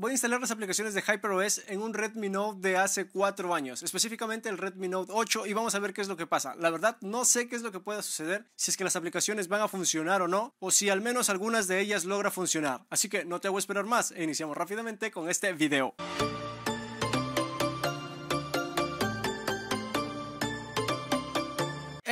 voy a instalar las aplicaciones de HyperOS en un Redmi Note de hace 4 años, específicamente el Redmi Note 8 y vamos a ver qué es lo que pasa. La verdad no sé qué es lo que pueda suceder, si es que las aplicaciones van a funcionar o no, o si al menos algunas de ellas logra funcionar. Así que no te hago esperar más e iniciamos rápidamente con este video.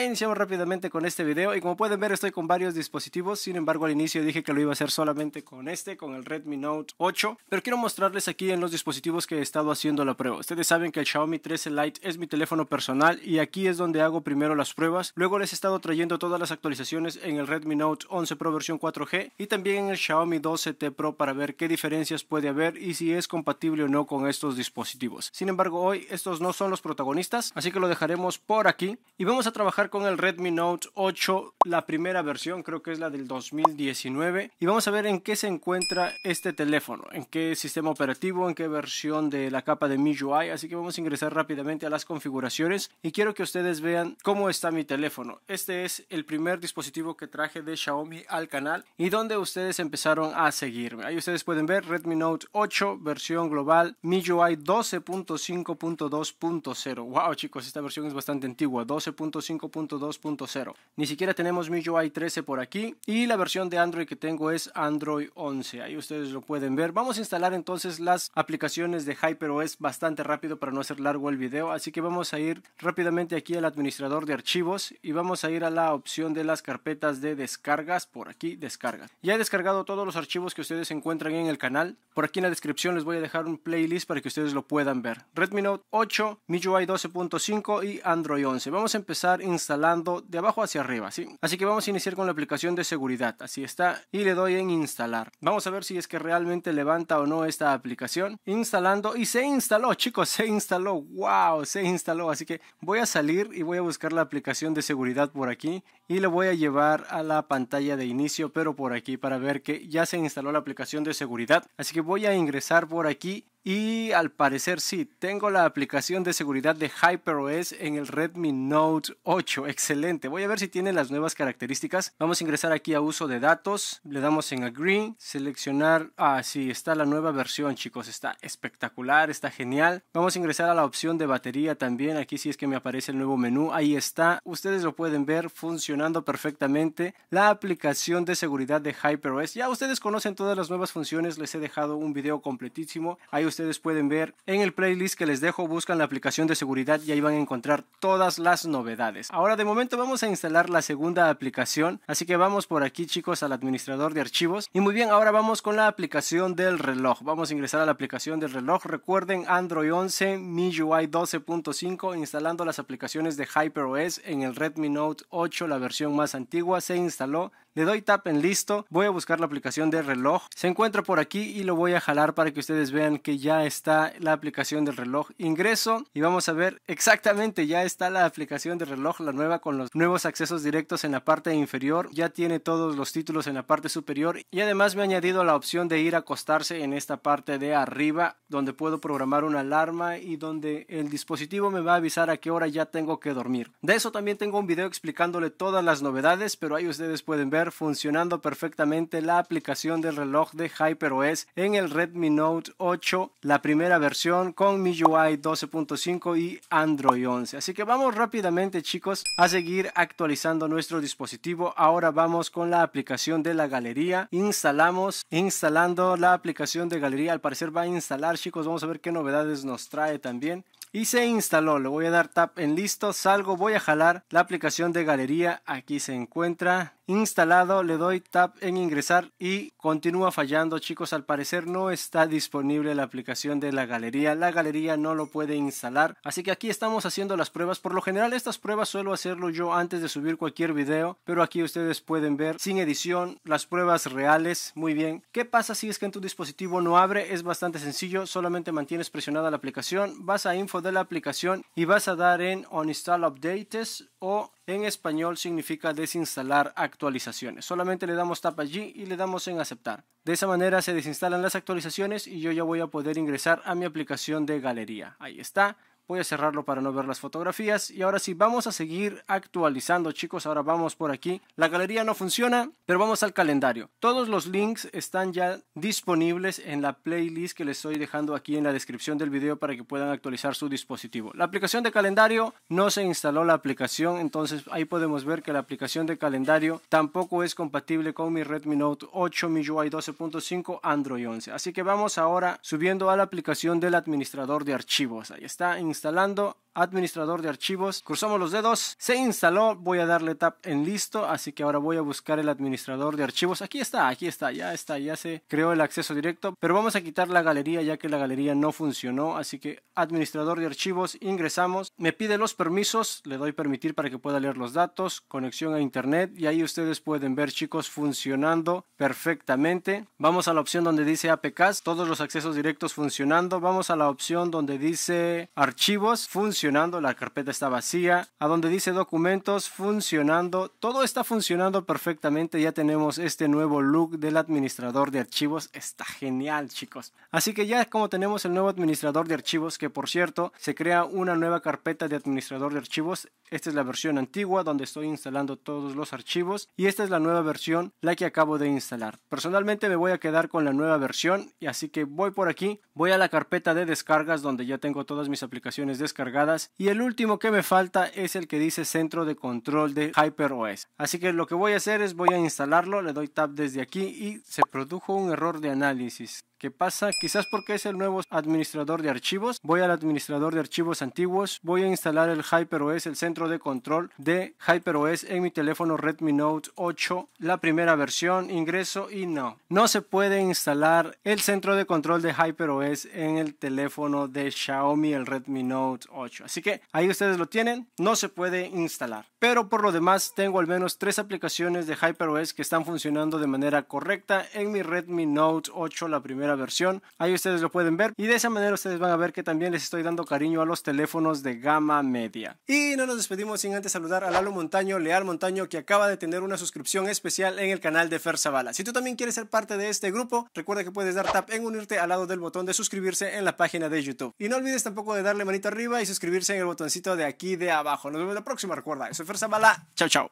iniciamos rápidamente con este video y como pueden ver estoy con varios dispositivos, sin embargo al inicio dije que lo iba a hacer solamente con este, con el Redmi Note 8, pero quiero mostrarles aquí en los dispositivos que he estado haciendo la prueba. Ustedes saben que el Xiaomi 13 Lite es mi teléfono personal y aquí es donde hago primero las pruebas, luego les he estado trayendo todas las actualizaciones en el Redmi Note 11 Pro versión 4G y también en el Xiaomi 12T Pro para ver qué diferencias puede haber y si es compatible o no con estos dispositivos. Sin embargo hoy estos no son los protagonistas, así que lo dejaremos por aquí y vamos a trabajar con el Redmi Note 8, la primera versión, creo que es la del 2019. Y vamos a ver en qué se encuentra este teléfono, en qué sistema operativo, en qué versión de la capa de MIUI. Así que vamos a ingresar rápidamente a las configuraciones y quiero que ustedes vean cómo está mi teléfono. Este es el primer dispositivo que traje de Xiaomi al canal y donde ustedes empezaron a seguirme. Ahí ustedes pueden ver Redmi Note 8, versión global, MIUI 12.5.2.0. Wow chicos, esta versión es bastante antigua, 12.5.2 2.0, Ni siquiera tenemos MIUI 13 por aquí y la versión de Android que tengo es Android 11. Ahí ustedes lo pueden ver. Vamos a instalar entonces las aplicaciones de HyperOS bastante rápido para no hacer largo el video. Así que vamos a ir rápidamente aquí al administrador de archivos y vamos a ir a la opción de las carpetas de descargas. Por aquí, descargas. Ya he descargado todos los archivos que ustedes encuentran en el canal. Por aquí en la descripción les voy a dejar un playlist para que ustedes lo puedan ver. Redmi Note 8, MIUI 12.5 y Android 11. Vamos a empezar instalar de abajo hacia arriba, ¿sí? Así que vamos a iniciar con la aplicación de seguridad, así está, y le doy en instalar. Vamos a ver si es que realmente levanta o no esta aplicación. Instalando y se instaló, chicos, se instaló, wow, se instaló, así que voy a salir y voy a buscar la aplicación de seguridad por aquí y le voy a llevar a la pantalla de inicio, pero por aquí para ver que ya se instaló la aplicación de seguridad. Así que voy a ingresar por aquí y al parecer sí, tengo la aplicación de seguridad de HyperOS en el Redmi Note 8. Excelente. Voy a ver si tiene las nuevas características. Vamos a ingresar aquí a uso de datos. Le damos en Agree. Seleccionar. Ah, sí, está la nueva versión, chicos. Está espectacular, está genial. Vamos a ingresar a la opción de batería también. Aquí sí es que me aparece el nuevo menú. Ahí está. Ustedes lo pueden ver funcionando perfectamente. La aplicación de seguridad de HyperOS. Ya ustedes conocen todas las nuevas funciones. Les he dejado un video completísimo ustedes pueden ver en el playlist que les dejo, buscan la aplicación de seguridad y ahí van a encontrar todas las novedades. Ahora de momento vamos a instalar la segunda aplicación, así que vamos por aquí chicos al administrador de archivos. Y muy bien, ahora vamos con la aplicación del reloj. Vamos a ingresar a la aplicación del reloj. Recuerden Android 11, MIUI 12.5, instalando las aplicaciones de HyperOS en el Redmi Note 8, la versión más antigua, se instaló le doy tap en listo. Voy a buscar la aplicación de reloj. Se encuentra por aquí y lo voy a jalar para que ustedes vean que ya está la aplicación del reloj. Ingreso y vamos a ver exactamente ya está la aplicación de reloj, la nueva con los nuevos accesos directos en la parte inferior. Ya tiene todos los títulos en la parte superior y además me ha añadido la opción de ir a acostarse en esta parte de arriba donde puedo programar una alarma y donde el dispositivo me va a avisar a qué hora ya tengo que dormir. De eso también tengo un video explicándole todas las novedades, pero ahí ustedes pueden ver funcionando perfectamente la aplicación del reloj de HyperOS en el Redmi Note 8, la primera versión con MIUI 12.5 y Android 11. Así que vamos rápidamente chicos a seguir actualizando nuestro dispositivo. Ahora vamos con la aplicación de la galería. Instalamos, instalando la aplicación de galería. Al parecer va a instalar chicos. Vamos a ver qué novedades nos trae también y se instaló. Le voy a dar tap en listo, salgo, voy a jalar la aplicación de galería. Aquí se encuentra instalado, le doy tap en ingresar y continúa fallando chicos, al parecer no está disponible la aplicación de la galería, la galería no lo puede instalar, así que aquí estamos haciendo las pruebas, por lo general estas pruebas suelo hacerlo yo antes de subir cualquier video, pero aquí ustedes pueden ver sin edición las pruebas reales, muy bien, ¿qué pasa si es que en tu dispositivo no abre? Es bastante sencillo, solamente mantienes presionada la aplicación, vas a info de la aplicación y vas a dar en on install updates o en español significa desinstalar actualizaciones. Solamente le damos tap allí y le damos en aceptar. De esa manera se desinstalan las actualizaciones y yo ya voy a poder ingresar a mi aplicación de galería. Ahí está. Voy a cerrarlo para no ver las fotografías. Y ahora sí, vamos a seguir actualizando, chicos. Ahora vamos por aquí. La galería no funciona, pero vamos al calendario. Todos los links están ya disponibles en la playlist que les estoy dejando aquí en la descripción del video para que puedan actualizar su dispositivo. La aplicación de calendario no se instaló la aplicación, entonces ahí podemos ver que la aplicación de calendario tampoco es compatible con mi Redmi Note 8, mi UI 12.5, Android 11. Así que vamos ahora subiendo a la aplicación del administrador de archivos. Ahí está instalado instalando administrador de archivos. Cruzamos los dedos. Se instaló. Voy a darle tap en listo. Así que ahora voy a buscar el administrador de archivos. Aquí está, aquí está, ya está, ya se creó el acceso directo. Pero vamos a quitar la galería ya que la galería no funcionó. Así que administrador de archivos, ingresamos. Me pide los permisos. Le doy permitir para que pueda leer los datos. Conexión a internet. Y ahí ustedes pueden ver chicos funcionando perfectamente. Vamos a la opción donde dice APKs. Todos los accesos directos funcionando. Vamos a la opción donde dice archivos. Funcionando funcionando, la carpeta está vacía, a donde dice documentos funcionando, todo está funcionando perfectamente, ya tenemos este nuevo look del administrador de archivos, está genial chicos. Así que ya como tenemos el nuevo administrador de archivos, que por cierto se crea una nueva carpeta de administrador de archivos, esta es la versión antigua donde estoy instalando todos los archivos y esta es la nueva versión, la que acabo de instalar. Personalmente me voy a quedar con la nueva versión y así que voy por aquí, voy a la carpeta de descargas donde ya tengo todas mis aplicaciones descargadas y el último que me falta es el que dice centro de control de HyperOS. Así que lo que voy a hacer es voy a instalarlo, le doy tab desde aquí y se produjo un error de análisis. ¿Qué pasa? Quizás porque es el nuevo administrador de archivos. Voy al administrador de archivos antiguos. Voy a instalar el HyperOS, el centro de control de HyperOS en mi teléfono Redmi Note 8. La primera versión, ingreso y no. No se puede instalar el centro de control de HyperOS en el teléfono de Xiaomi, el Redmi Note 8. Así que ahí ustedes lo tienen. No se puede instalar. Pero por lo demás, tengo al menos tres aplicaciones de HyperOS que están funcionando de manera correcta en mi Redmi Note 8, la primera versión. Ahí ustedes lo pueden ver y de esa manera ustedes van a ver que también les estoy dando cariño a los teléfonos de gama media. Y no nos despedimos sin antes saludar a Lalo Montaño, Leal Montaño, que acaba de tener una suscripción especial en el canal de Fer Zavala. Si tú también quieres ser parte de este grupo, recuerda que puedes dar tap en unirte al lado del botón de suscribirse en la página de YouTube. Y no olvides tampoco de darle manito arriba y suscribirse en el botoncito de aquí de abajo. Nos vemos la próxima, recuerda. Soy Fer Zavala. Chao, chao.